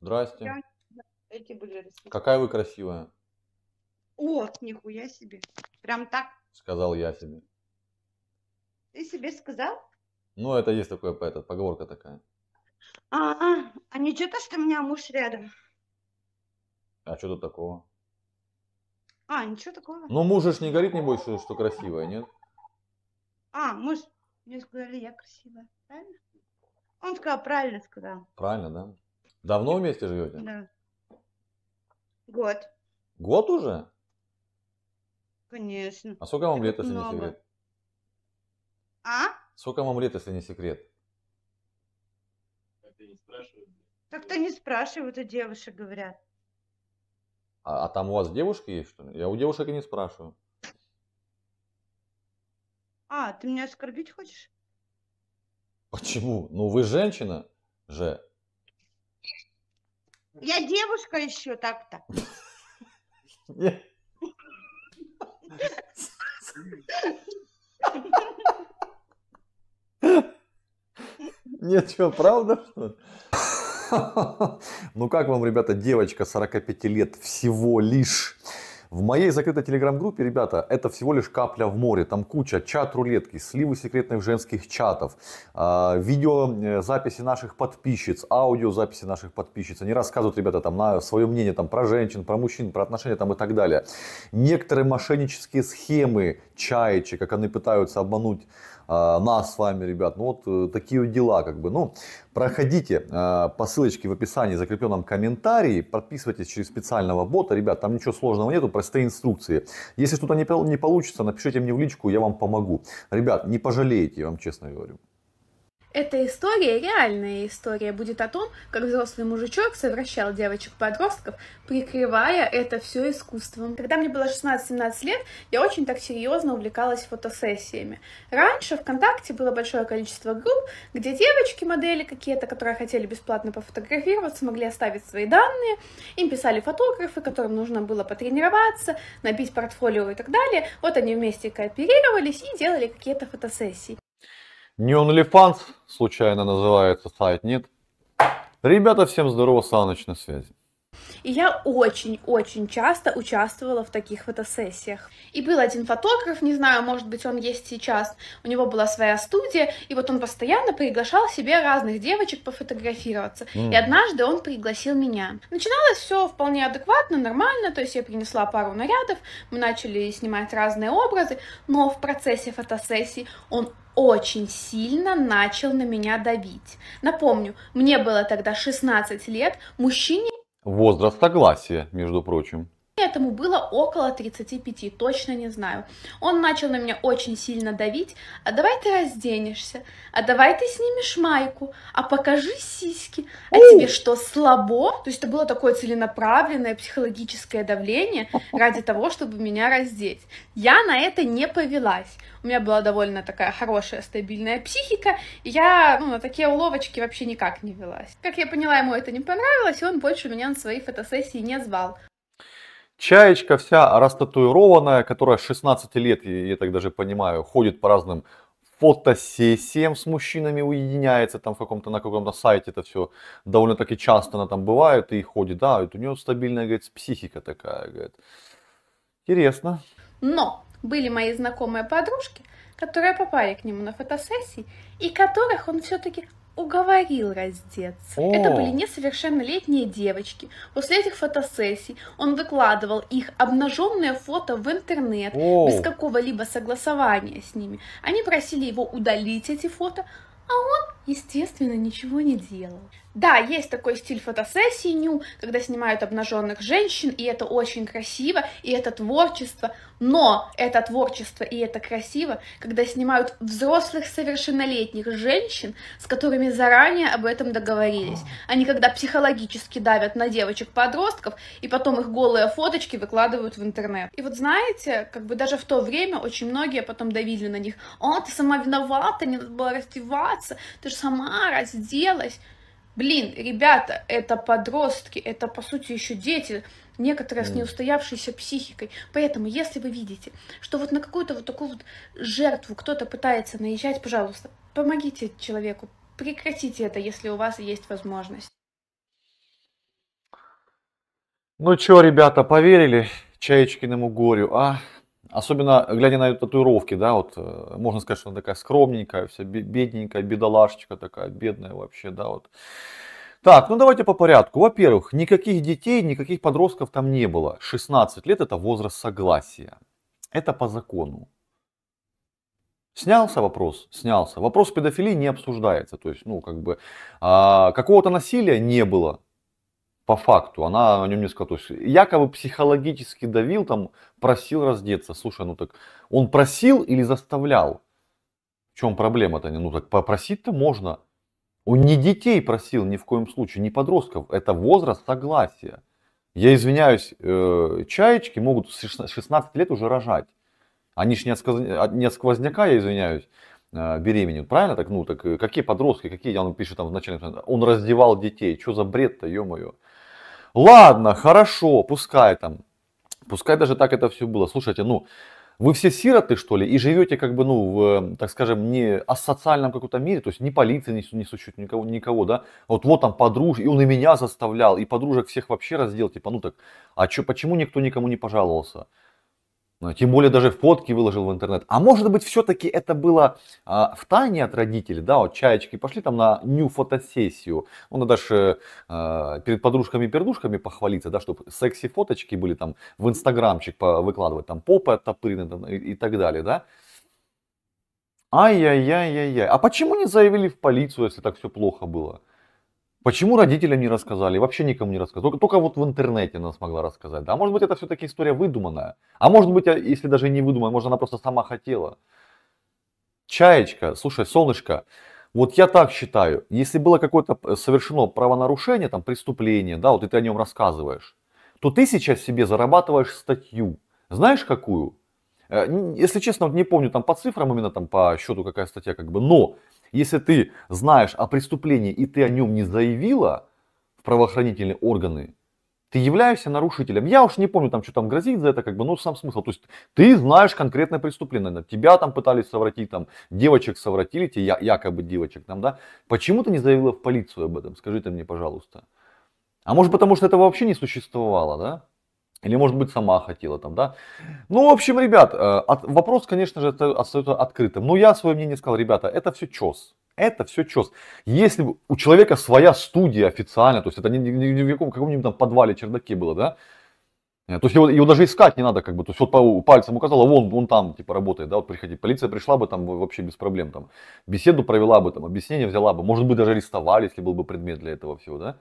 Здрасте. Эти были распечатаны. Какая вы красивая. О, нихуя себе. Прям так. Сказал я себе. Ты себе сказал? Ну, это есть такое, это, поговорка такая. А, а, а ничего то, что у меня муж рядом. А что тут такого? А, ничего такого. Ну, мужа ж не горит, не больше, что красивая, нет? А, муж, мне сказали, я красивая, правильно? Он сказал, правильно сказал. Правильно, да? Давно вместе живете? Да. Год. Год уже? Конечно. А сколько вам лет, если много. не секрет? А? Сколько вам лет, если не секрет? Как-то не спрашивают. Как-то не спрашивают, у девушек говорят. А, а там у вас девушки есть, что ли? Я у девушек и не спрашиваю. А, ты меня оскорбить хочешь? Почему? Ну вы женщина же. Я девушка еще так-то. Нет, что, правда? Ну как вам, ребята, девочка 45 лет всего лишь в моей закрытой телеграм-группе, ребята, это всего лишь капля в море. Там куча чат-рулетки, сливы секретных женских чатов, а, видеозаписи э, наших подписчиц, аудиозаписи наших подписчиц. Они рассказывают, ребята, там на свое мнение там, про женщин, про мужчин, про отношения там, и так далее. Некоторые мошеннические схемы чаечи, как они пытаются обмануть а, нас с вами, ребят. Ну вот э, такие дела как бы. Ну, Проходите э, по ссылочке в описании, закрепленном комментарии, подписывайтесь через специального бота. Ребят, там ничего сложного нету, простые инструкции. Если что-то не, не получится, напишите мне в личку, я вам помогу. Ребят, не пожалеете, я вам честно говорю. Эта история, реальная история, будет о том, как взрослый мужичок совращал девочек-подростков, прикрывая это все искусством. Когда мне было 16-17 лет, я очень так серьезно увлекалась фотосессиями. Раньше ВКонтакте было большое количество групп, где девочки-модели какие-то, которые хотели бесплатно пофотографироваться, могли оставить свои данные. Им писали фотографы, которым нужно было потренироваться, набить портфолио и так далее. Вот они вместе кооперировались и делали какие-то фотосессии. Не OnlyFans случайно называется сайт, нет? Ребята, всем здорово, Саныч на связи. И я очень-очень часто участвовала в таких фотосессиях. И был один фотограф, не знаю, может быть, он есть сейчас, у него была своя студия, и вот он постоянно приглашал себе разных девочек пофотографироваться. Mm. И однажды он пригласил меня. Начиналось все вполне адекватно, нормально, то есть я принесла пару нарядов, мы начали снимать разные образы, но в процессе фотосессии он очень сильно начал на меня давить. Напомню, мне было тогда 16 лет, мужчине Возраст согласия, между прочим. Этому было около 35, точно не знаю. Он начал на меня очень сильно давить. А давай ты разденешься, а давай ты снимешь майку, а покажи сиськи. А У! тебе что, слабо? То есть это было такое целенаправленное психологическое давление ради того, чтобы меня раздеть. Я на это не повелась. У меня была довольно такая хорошая, стабильная психика, и я ну, на такие уловочки вообще никак не велась. Как я поняла, ему это не понравилось, и он больше меня на свои фотосессии не звал. Чаечка вся растатуированная, которая 16 лет, я так даже понимаю, ходит по разным фотосессиям с мужчинами уединяется там в каком-то, на каком-то сайте это все довольно-таки часто она там бывает и ходит, да, вот у нее стабильная, говорит, психика такая, говорит. Интересно. Но были мои знакомые подружки, которые попали к нему на фотосессии, и которых он все-таки уговорил раздеться. О. Это были несовершеннолетние девочки. После этих фотосессий он выкладывал их обнаженные фото в интернет О. без какого-либо согласования с ними. Они просили его удалить эти фото, а он, естественно, ничего не делал. Да, есть такой стиль фотосессии ню, когда снимают обнаженных женщин, и это очень красиво, и это творчество, но это творчество и это красиво, когда снимают взрослых совершеннолетних женщин, с которыми заранее об этом договорились. а не когда психологически давят на девочек-подростков, и потом их голые фоточки выкладывают в интернет. И вот знаете, как бы даже в то время очень многие потом давили на них, «О, «А, ты сама виновата, не надо было раздеваться, ты же сама разделась». Блин, ребята, это подростки, это по сути еще дети, некоторые с неустоявшейся психикой. Поэтому, если вы видите, что вот на какую-то вот такую вот жертву кто-то пытается наезжать, пожалуйста, помогите человеку, прекратите это, если у вас есть возможность. Ну чё, ребята, поверили чаечкиному горю, а? Особенно, глядя на ее татуировки, да, вот э, можно сказать, что она такая скромненькая, вся бедненькая, бедолашечка такая, бедная вообще, да, вот. Так, ну давайте по порядку. Во-первых, никаких детей, никаких подростков там не было. 16 лет это возраст согласия. Это по закону. Снялся вопрос? Снялся. Вопрос педофилии не обсуждается. То есть, ну, как бы, а, какого-то насилия не было по факту, она о нем не сказала. То есть, якобы психологически давил, там, просил раздеться. Слушай, ну так он просил или заставлял? В чем проблема-то? Ну так попросить-то можно. Он не детей просил ни в коем случае, не подростков. Это возраст согласия. Я извиняюсь, э, чаечки могут с 16 лет уже рожать. Они же не от, не от сквозняка, я извиняюсь, э, беременеют. Правильно? Так, ну так э, какие подростки, какие, он пишет там вначале, он раздевал детей. Что за бред-то, ё-моё. Ладно, хорошо, пускай там. Пускай даже так это все было. Слушайте, ну, вы все сироты, что ли, и живете, как бы, ну, в, э, так скажем, не социальном каком-то мире, то есть ни полиции не, не существует, никого, никого, да, вот вот там подруж, и он и меня заставлял, и подружек всех вообще раздел, типа, ну так, а чё, почему никто никому не пожаловался? А, тем более даже фотки выложил в интернет. А может быть, все-таки это было а, в тайне от родителей, да, вот чаечки пошли там на ню фотосессию. Он даже а, перед подружками-пердушками похвалиться, да, чтобы секси-фоточки были там в инстаграмчик выкладывать, там попы оттопырены там, и, и так далее, да. Ай-яй-яй-яй-яй. А почему не заявили в полицию, если так все плохо было? Почему родителям не рассказали, вообще никому не рассказали? Только, только вот в интернете она смогла рассказать. Да, может быть, это все-таки история выдуманная. А может быть, а если даже не выдуманная, может, она просто сама хотела. Чаечка, слушай, солнышко, вот я так считаю, если было какое-то э, совершено правонарушение, там, преступление, да, вот и ты о нем рассказываешь, то ты сейчас себе зарабатываешь статью. Знаешь, какую? Э, если честно, вот не помню там по цифрам именно там по счету какая статья как бы, но если ты знаешь о преступлении и ты о нем не заявила в правоохранительные органы, ты являешься нарушителем. Я уж не помню, там что там грозит за это, как бы, ну сам смысл. То есть ты знаешь конкретное преступление, на тебя там пытались совратить, там девочек совратили, те я, якобы девочек там, да. Почему ты не заявила в полицию об этом? Скажи ты мне, пожалуйста. А может потому что этого вообще не существовало, да? Или, может быть, сама хотела там, да? Ну, в общем, ребят, э, вопрос, конечно же, остается открытым. Но я свое мнение сказал, ребята, это все чес. Это все чес. Если бы у человека своя студия официально, то есть это не, в каком-нибудь там подвале, чердаке было, да? Э, то есть его, его даже искать не надо, как бы, то есть вот пальцем указала, вон, он там, типа, работает, да, вот приходи. Полиция пришла бы там вообще без проблем, там, беседу провела бы, там, объяснение взяла бы, может быть, даже арестовали, если был бы предмет для этого всего, да?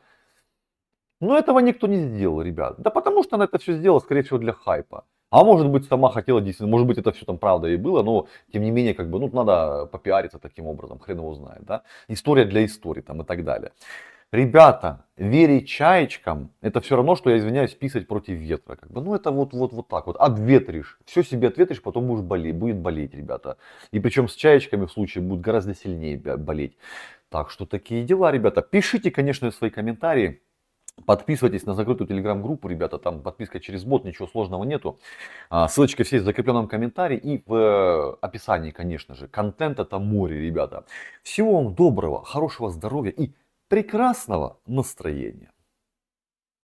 Но этого никто не сделал, ребят. Да потому что она это все сделала, скорее всего, для хайпа. А может быть, сама хотела действительно, может быть, это все там правда и было, но тем не менее, как бы, ну, надо попиариться таким образом, хрен его знает, да. История для истории там и так далее. Ребята, верить чаечкам, это все равно, что, я извиняюсь, писать против ветра. Как бы, ну, это вот, вот, вот так вот. Обветришь, все себе ответишь, потом будешь болеть, будет болеть, ребята. И причем с чаечками в случае будет гораздо сильнее болеть. Так что такие дела, ребята. Пишите, конечно, свои комментарии. Подписывайтесь на закрытую телеграм-группу, ребята, там подписка через бот, ничего сложного нету. А, ссылочка все есть в закрепленном комментарии и в э, описании, конечно же. Контент это море, ребята. Всего вам доброго, хорошего здоровья и прекрасного настроения.